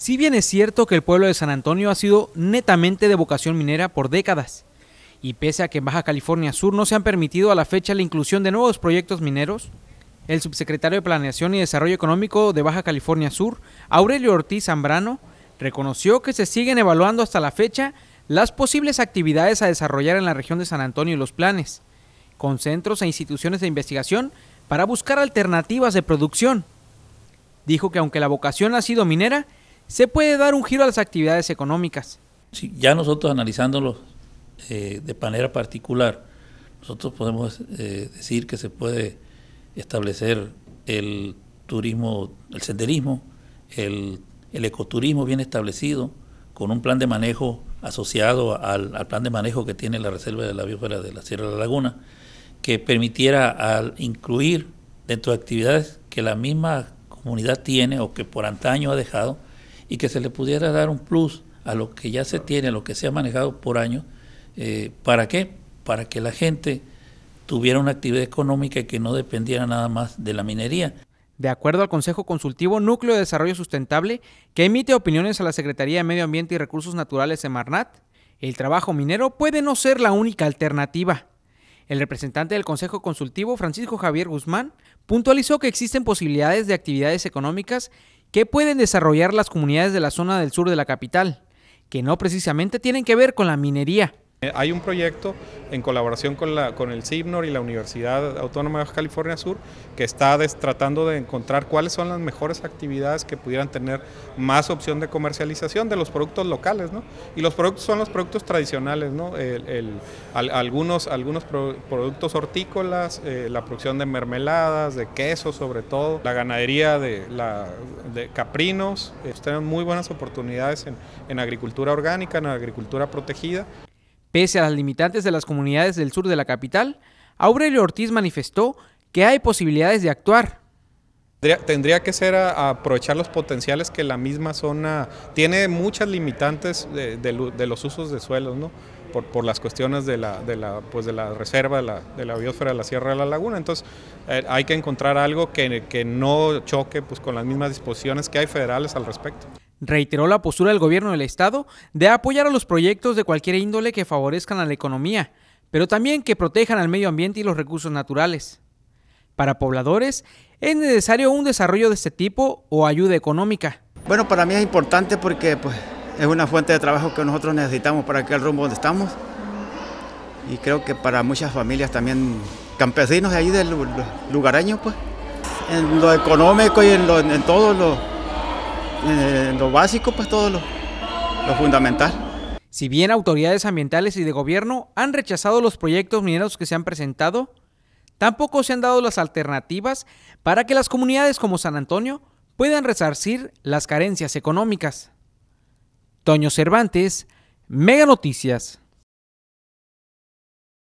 Si bien es cierto que el pueblo de San Antonio ha sido netamente de vocación minera por décadas, y pese a que en Baja California Sur no se han permitido a la fecha la inclusión de nuevos proyectos mineros, el subsecretario de Planeación y Desarrollo Económico de Baja California Sur, Aurelio Ortiz Zambrano, reconoció que se siguen evaluando hasta la fecha las posibles actividades a desarrollar en la región de San Antonio y los planes, con centros e instituciones de investigación para buscar alternativas de producción. Dijo que aunque la vocación ha sido minera, se puede dar un giro a las actividades económicas. Sí, ya nosotros analizándolos eh, de manera particular, nosotros podemos eh, decir que se puede establecer el turismo, el senderismo, el, ecoturismo bien establecido, con un plan de manejo asociado al, plan de manejo que tiene la Reserva de la Biosfera de la Sierra de la Laguna, que permitiera incluir dentro de actividades que la misma comunidad tiene o que por antaño ha dejado, y que se le pudiera dar un plus a lo que ya se tiene, a lo que se ha manejado por año. Eh, ¿Para qué? Para que la gente tuviera una actividad económica y que no dependiera nada más de la minería. De acuerdo al Consejo Consultivo Núcleo de Desarrollo Sustentable, que emite opiniones a la Secretaría de Medio Ambiente y Recursos Naturales en Marnat, el trabajo minero puede no ser la única alternativa. El representante del Consejo Consultivo, Francisco Javier Guzmán, puntualizó que existen posibilidades de actividades económicas ¿Qué pueden desarrollar las comunidades de la zona del sur de la capital, que no precisamente tienen que ver con la minería, eh, hay un proyecto en colaboración con, el CIBNOR y la Universidad Autónoma de California Sur que está tratando de encontrar cuáles son las mejores actividades que pudieran tener más opción de comercialización de los productos locales. ¿no? Y los productos son los productos tradicionales, ¿no? algunos, algunos productos hortícolas, eh, la producción de mermeladas, de queso sobre todo, la ganadería de, caprinos. Eh, muy buenas oportunidades en agricultura orgánica, en agricultura protegida. Pese a las limitantes de las comunidades del sur de la capital, Aurelio Ortiz manifestó que hay posibilidades de actuar. Tendría, que ser aprovechar los potenciales que la misma zona tiene muchas limitantes de, los usos de suelos, Por, las cuestiones de la, pues, reserva, de la, biosfera de la Sierra de la Laguna. Entonces, eh, hay que encontrar algo que, no choque pues, con las mismas disposiciones que hay federales al respecto. Reiteró la postura del gobierno del Estado de apoyar a los proyectos de cualquier índole que favorezcan a la economía, pero también que protejan al medio ambiente y los recursos naturales. Para pobladores, es necesario un desarrollo de este tipo o ayuda económica. Bueno, para mí es importante porque pues, es una fuente de trabajo que nosotros necesitamos para que aquel rumbo donde estamos. Y creo que para muchas familias también, campesinos de ahí, del lugareños, pues, en lo económico y en, en todo lo, eh, lo básico, pues todo lo, lo fundamental. Si bien autoridades ambientales y de gobierno han rechazado los proyectos mineros que se han presentado, tampoco se han dado las alternativas para que las comunidades como San Antonio puedan resarcir las carencias económicas. Toño Cervantes, Mega Noticias.